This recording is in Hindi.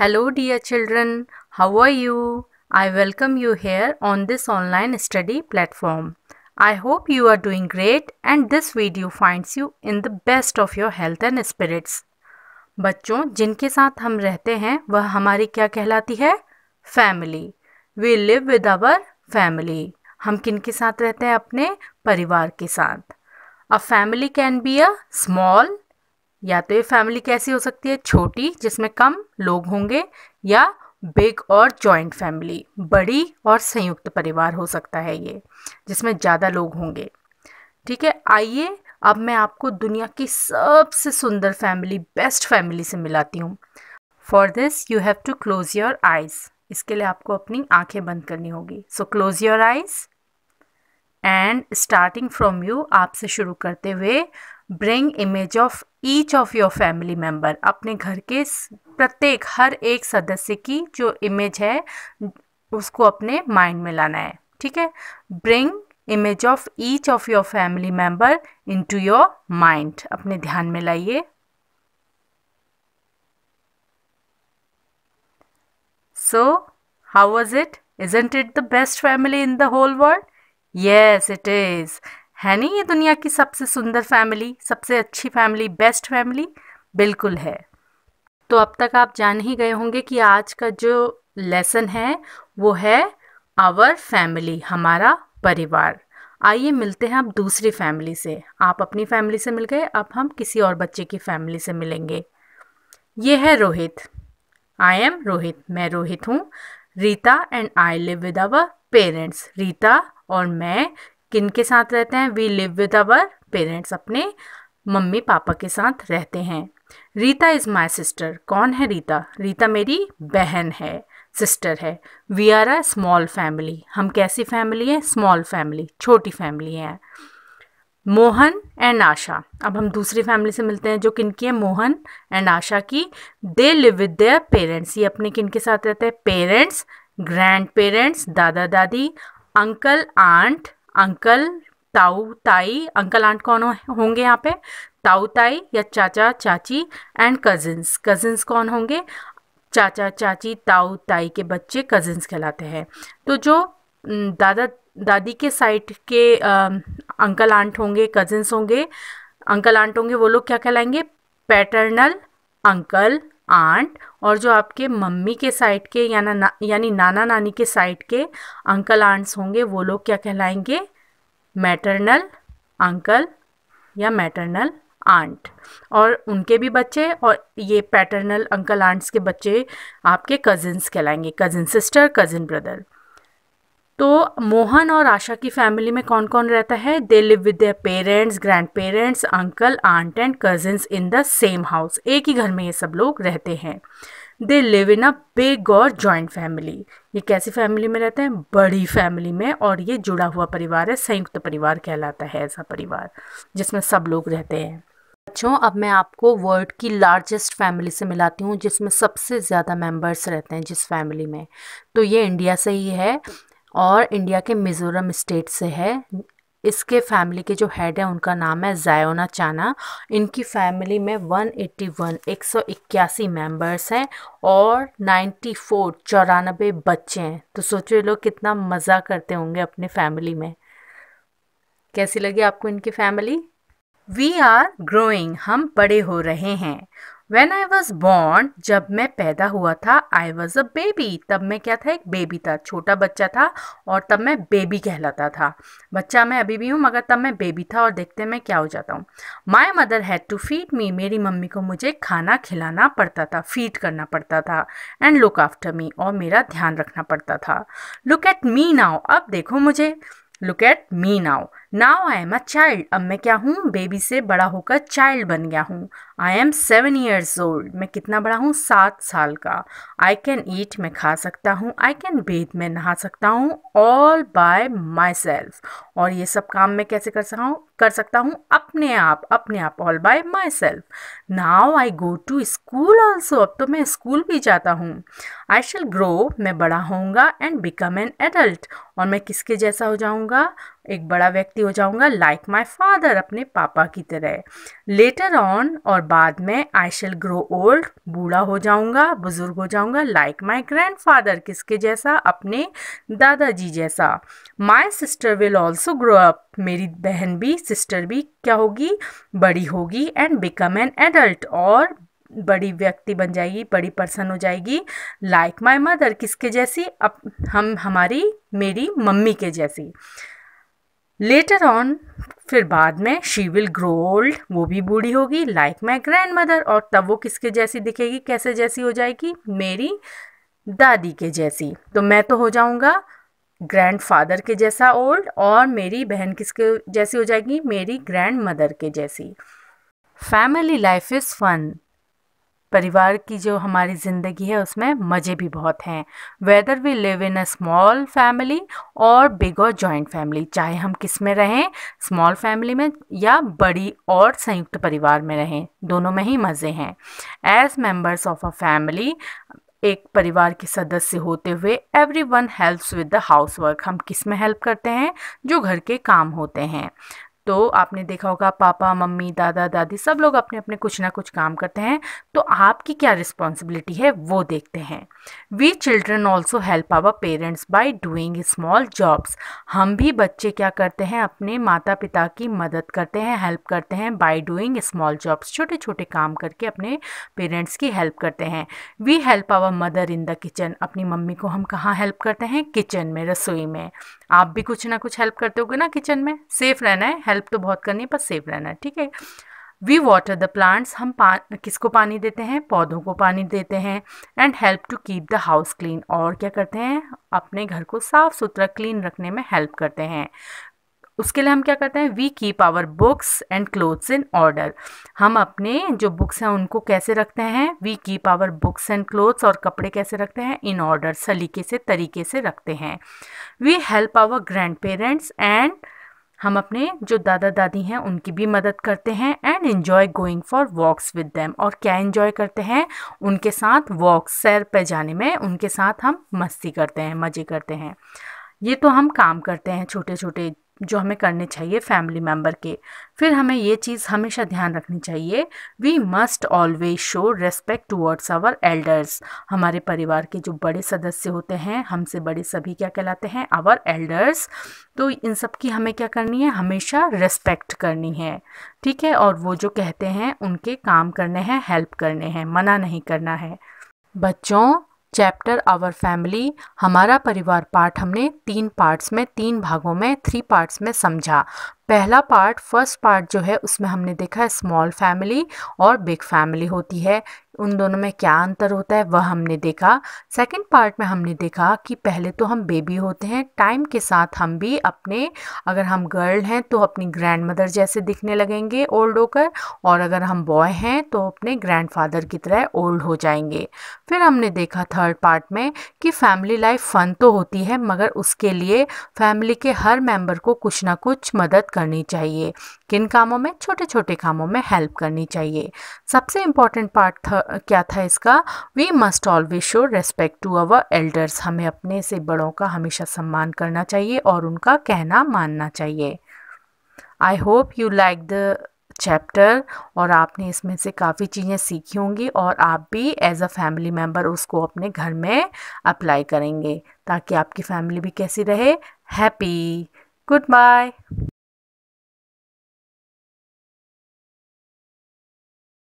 Hello dear children, how are you? I welcome you here on this online study platform. I hope you are doing great and this video finds you in the best of your health and spirits. बच्चों जिनके साथ हम रहते हैं वह हमारी क्या कहलाती है family we live with our family हम किन के साथ रहते हैं अपने परिवार के साथ a family can be a small या तो ये फैमिली कैसी हो सकती है छोटी जिसमें कम लोग होंगे या बिग और जॉइंट फैमिली बड़ी और संयुक्त परिवार हो सकता है ये जिसमें ज़्यादा लोग होंगे ठीक है आइए अब मैं आपको दुनिया की सबसे सुंदर फैमिली बेस्ट फैमिली से मिलाती हूँ for this you have to close your eyes इसके लिए आपको अपनी आंखें बंद करनी होगी so close your eyes and starting from you आपसे शुरू करते हुए bring image of each of your family member अपने घर के प्रत्येक हर एक सदस्य की जो इमेज है उसको अपने माइंड में लाना है ठीक है bring image of each of your family member into your mind अपने ध्यान में लाइए so how was it isn't it the best family in the whole world yes it is है नहीं ये दुनिया की सबसे सुंदर फैमिली सबसे अच्छी फैमिली बेस्ट फैमिली बिल्कुल है तो अब तक आप जान ही गए होंगे कि आज का जो लेसन है वो है आवर फैमिली हमारा परिवार आइए मिलते हैं आप दूसरी फैमिली से आप अपनी फैमिली से मिल गए अब हम किसी और बच्चे की फैमिली से मिलेंगे ये है रोहित आई एम रोहित मैं रोहित हूँ Rita and I live with our parents Rita और मैं किन के साथ रहते हैं we live with our parents अपने मम्मी पापा के साथ रहते हैं रीता इज़ माई सिस्टर कौन है रीता रीता मेरी बहन है सिस्टर है we are a small family हम कैसी फैमिली है स्मॉल फैमिली छोटी फैमिली है मोहन एंड आशा अब हम दूसरी फैमिली से मिलते हैं जो किन की है मोहन एंड आशा की they live with their parents ये अपने किन के साथ रहते हैं पेरेंट्स ग्रैंड पेरेंट्स दादा दादी अंकल आंट अंकल ताऊ ताई अंकल आंट कौन होंगे यहाँ पे ताऊ ताई या चाचा चाची एंड कजिन्स कजिन्स कौन होंगे चाचा चाची ताऊ ताई के बच्चे कजिन्स कहलाते हैं तो जो दादा दादी के साइड के आ, अंकल आंट होंगे कजिन्स होंगे अंकल आंट होंगे वो लोग क्या कहलाएंगे पैटर्नल अंकल आंट और जो आपके मम्मी के साइड के या ना यानी नाना नानी के साइड के अंकल आंट्स होंगे वो लोग क्या कहलाएंगे मैटरनल अंकल या मैटरनल आंट और उनके भी बच्चे और ये पैटर्नल अंकल आंट्स के बच्चे आपके कज़िन्स कहलाएंगे कज़िन सिस्टर कज़िन ब्रदर तो मोहन और आशा की फैमिली में कौन कौन रहता है they live with their parents grand parents uncle aunt and cousins in the same house एक ही घर में ये सब लोग रहते हैं they live in a big और जॉइंट फैमिली ये कैसी फैमिली में रहते हैं बड़ी फैमिली में और ये जुड़ा हुआ परिवार है संयुक्त परिवार कहलाता है ऐसा परिवार जिसमें सब लोग रहते हैं बच्चों अब मैं आपको वर्ल्ड की लार्जेस्ट फैमिली से मिलाती हूँ जिसमें सबसे ज़्यादा मेंबर्स रहते हैं जिस फैमिली में तो ये इंडिया से ही है और इंडिया के मिज़ोरम स्टेट से है इसके फैमिली के जो हेड है उनका नाम है जायोना चाना इनकी फैमिली में 181 वन मेंबर्स हैं और 94 फोर चौरानबे बच्चे हैं तो सोचो ये लोग कितना मज़ा करते होंगे अपने फैमिली में कैसी लगी आपको इनकी फैमिली वी आर ग्रोइंग हम बड़े हो रहे हैं वेन आई वॉज बॉर्न जब मैं पैदा हुआ था आई वॉज अ बेबी तब मैं क्या था एक बेबी था छोटा बच्चा था और तब मैं बेबी कहलाता था बच्चा मैं अभी भी हूँ मगर तब मैं बेबी था और देखते मैं क्या हो जाता हूँ my mother had to feed me मेरी मम्मी को मुझे खाना खिलाना पड़ता था फीड करना पड़ता था एंड लुक आफ्टर मी और मेरा ध्यान रखना पड़ता था लुक एट मी नाउ अब देखो मुझे look at me now now I am a child अब मैं क्या हूँ बेबी से बड़ा होकर चाइल्ड बन गया हूँ I am seven years old मैं कितना बड़ा हूँ सात साल का आई कैन ईट मैं खा सकता हूँ आई कैन बेथ मैं नहा सकता हूँ ऑल बाय माई सेल्फ और ये सब काम मैं कैसे कर सकता हूँ कर सकता हूँ अपने आप अपने आप all by myself now I go to school also अब तो मैं स्कूल भी जाता हूँ आई शेल ग्रो मैं बड़ा होऊंगा एंड बिकम एन एडल्ट और मैं किसके जैसा हो जाऊँगा एक बड़ा व्यक्ति हो जाऊँगा लाइक माई फादर अपने पापा की तरह लेटर ऑन और बाद में आई शेल ग्रो ओल्ड बूढ़ा हो जाऊंगा बुजुर्ग हो जाऊंगा लाइक माई ग्रैंड फादर किसके जैसा अपने दादाजी जैसा my sister will also grow up मेरी बहन भी सिस्टर भी क्या होगी बड़ी होगी एंड बिकम एन एडल्ट और बड़ी व्यक्ति बन जाएगी बड़ी पर्सन हो जाएगी लाइक माई मदर किसके जैसी अब हम हमारी मेरी मम्मी के जैसी लेटर ऑन फिर बाद में शी विल ग्रो ओल्ड वो भी बूढ़ी होगी लाइक माई ग्रैंड मदर और तब वो किसके जैसी दिखेगी कैसे जैसी हो जाएगी मेरी दादी के जैसी तो मैं तो हो जाऊँगा ग्रैंड फादर के जैसा ओल्ड और मेरी बहन किसके जैसी हो जाएगी मेरी ग्रैंड मदर के जैसी फैमिली लाइफ इज़ फन परिवार की जो हमारी ज़िंदगी है उसमें मज़े भी बहुत हैं whether we live in a small family और बिग और जॉइंट फैमिली चाहे हम किस में रहें स्मॉल फैमिली में या बड़ी और संयुक्त परिवार में रहें दोनों में ही मज़े हैं as members of a family एक परिवार के सदस्य होते हुए everyone helps with the housework हम किस में हेल्प करते हैं जो घर के काम होते हैं तो आपने देखा होगा पापा मम्मी दादा दादी सब लोग अपने अपने कुछ ना कुछ काम करते हैं तो आपकी क्या रिस्पॉन्सिबिलिटी है वो देखते हैं we children also help our parents by doing small jobs हम भी बच्चे क्या करते हैं अपने माता पिता की मदद करते हैं हेल्प करते हैं बाई डूइंग स्मॉल जॉब्स छोटे छोटे काम करके अपने पेरेंट्स की हेल्प करते हैं we help our mother in the kitchen अपनी मम्मी को हम कहाँ हेल्प करते हैं किचन में रसोई में आप भी कुछ ना कुछ हेल्प करते होगे ना किचन में सेफ रहना है हेल्प तो बहुत करनी है पर सेफ रहना है ठीक है वी वाटर द प्लांट्स हम पा किसको पानी देते हैं पौधों को पानी देते हैं and help to keep the house clean और क्या करते हैं अपने घर को साफ़ सुथरा क्लीन रखने में हेल्प करते हैं उसके लिए हम क्या करते हैं we keep our books and clothes in order हम अपने जो बुक्स हैं उनको कैसे रखते हैं we keep our books and clothes और कपड़े कैसे रखते हैं इन ऑर्डर सलीके से तरीके से रखते हैं we help our grandparents and हम अपने जो दादा दादी हैं उनकी भी मदद करते हैं and enjoy going for walks with them और क्या इन्जॉय करते हैं उनके साथ वॉक सैर पे जाने में उनके साथ हम मस्ती करते हैं मज़े करते हैं ये तो हम काम करते हैं छोटे छोटे जो हमें करने चाहिए फैमिली मेम्बर के फिर हमें ये चीज़ हमेशा ध्यान रखनी चाहिए we must always show respect towards our elders हमारे परिवार के जो बड़े सदस्य होते हैं हमसे बड़े सभी क्या कहलाते हैं आवर एल्डर्स तो इन सब की हमें क्या करनी है हमेशा रेस्पेक्ट करनी है ठीक है और वो जो कहते हैं उनके काम करने हैं हेल्प करने हैं मना नहीं करना है बच्चों चैप्टर आवर फैमिली हमारा परिवार पार्ट हमने तीन पार्ट्स में तीन भागों में थ्री पार्ट्स में समझा पहला पार्ट फर्स्ट पार्ट जो है उसमें हमने देखा है स्मॉल फैमिली और बिग फैमिली होती है उन दोनों में क्या अंतर होता है वह हमने देखा सेकंड पार्ट में हमने देखा कि पहले तो हम बेबी होते हैं टाइम के साथ हम भी अपने अगर हम गर्ल हैं तो अपनी ग्रैंड मदर जैसे दिखने लगेंगे ओल्ड होकर और अगर हम बॉय हैं तो अपने ग्रैंडफादर की तरह ओल्ड हो जाएंगे फिर हमने देखा थर्ड पार्ट में कि फैमिली लाइफ फ़न तो होती है मगर उसके लिए फैमिली के हर मेम्बर को कुछ ना कुछ मदद करनी चाहिए किन कामों में छोटे छोटे कामों में हेल्प करनी चाहिए सबसे इम्पॉर्टेंट पार्ट था क्या था इसका we must always show respect to our elders हमें अपने से बड़ों का हमेशा सम्मान करना चाहिए और उनका कहना मानना चाहिए I hope you like the chapter और आपने इसमें से काफ़ी चीज़ें सीखी होंगी और आप भी एज अ फैमिली मेम्बर उसको अपने घर में अप्लाई करेंगे ताकि आपकी फैमिली भी कैसी रहे हैप्पी गुड बाय